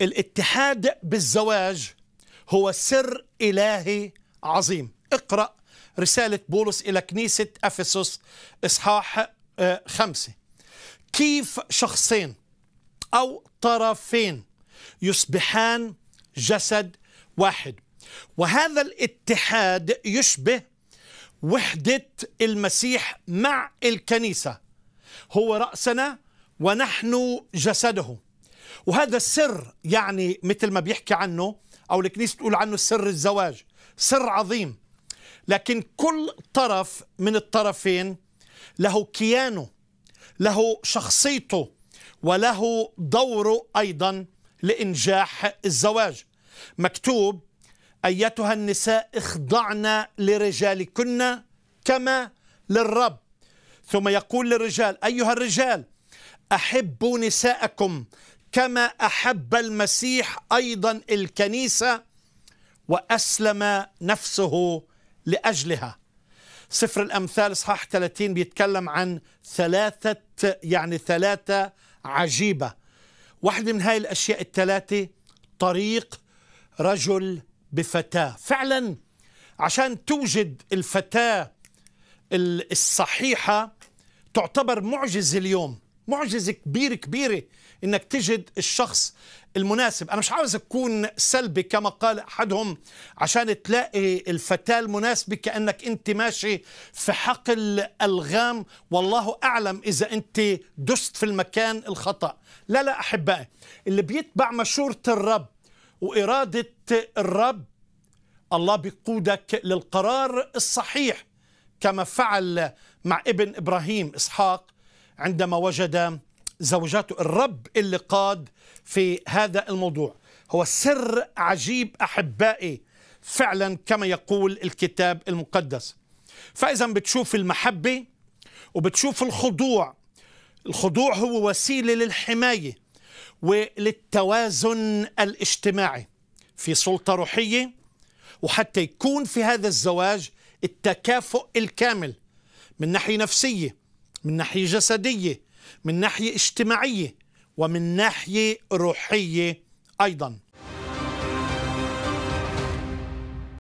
الاتحاد بالزواج هو سر إلهي عظيم اقرأ رسالة بولس إلى كنيسة أفسس إصحاح آه، خمسة كيف شخصين أو طرفين يصبحان جسد واحد وهذا الاتحاد يشبه وحدة المسيح مع الكنيسة هو رأسنا ونحن جسده وهذا السر يعني مثل ما بيحكي عنه أو الكنيسة تقول عنه سر الزواج سر عظيم لكن كل طرف من الطرفين له كيانه له شخصيته وله دوره أيضا لإنجاح الزواج مكتوب أيتها النساء اخضعن لرجالكن كما للرب ثم يقول للرجال أيها الرجال أحبوا نساءكم كما احب المسيح ايضا الكنيسه واسلم نفسه لاجلها سفر الامثال اصحاح 30 بيتكلم عن ثلاثه يعني ثلاثه عجيبه واحده من هاي الاشياء الثلاثه طريق رجل بفتاه فعلا عشان توجد الفتاه الصحيحه تعتبر معجزه اليوم معجزة كبيرة كبيرة انك تجد الشخص المناسب انا مش عاوز اكون سلبي كما قال احدهم عشان تلاقي الفتاة المناسبة كأنك انت ماشي في حقل الغام والله اعلم اذا انت دست في المكان الخطأ لا لا احبائي اللي بيتبع مشورة الرب وإرادة الرب الله بيقودك للقرار الصحيح كما فعل مع ابن إبراهيم إسحاق عندما وجد زوجاته الرب اللي قاد في هذا الموضوع هو سر عجيب أحبائي فعلا كما يقول الكتاب المقدس فإذا بتشوف المحبة وبتشوف الخضوع الخضوع هو وسيلة للحماية وللتوازن الاجتماعي في سلطة روحية وحتى يكون في هذا الزواج التكافؤ الكامل من ناحية نفسية من ناحية جسدية من ناحية اجتماعية ومن ناحية روحية أيضاً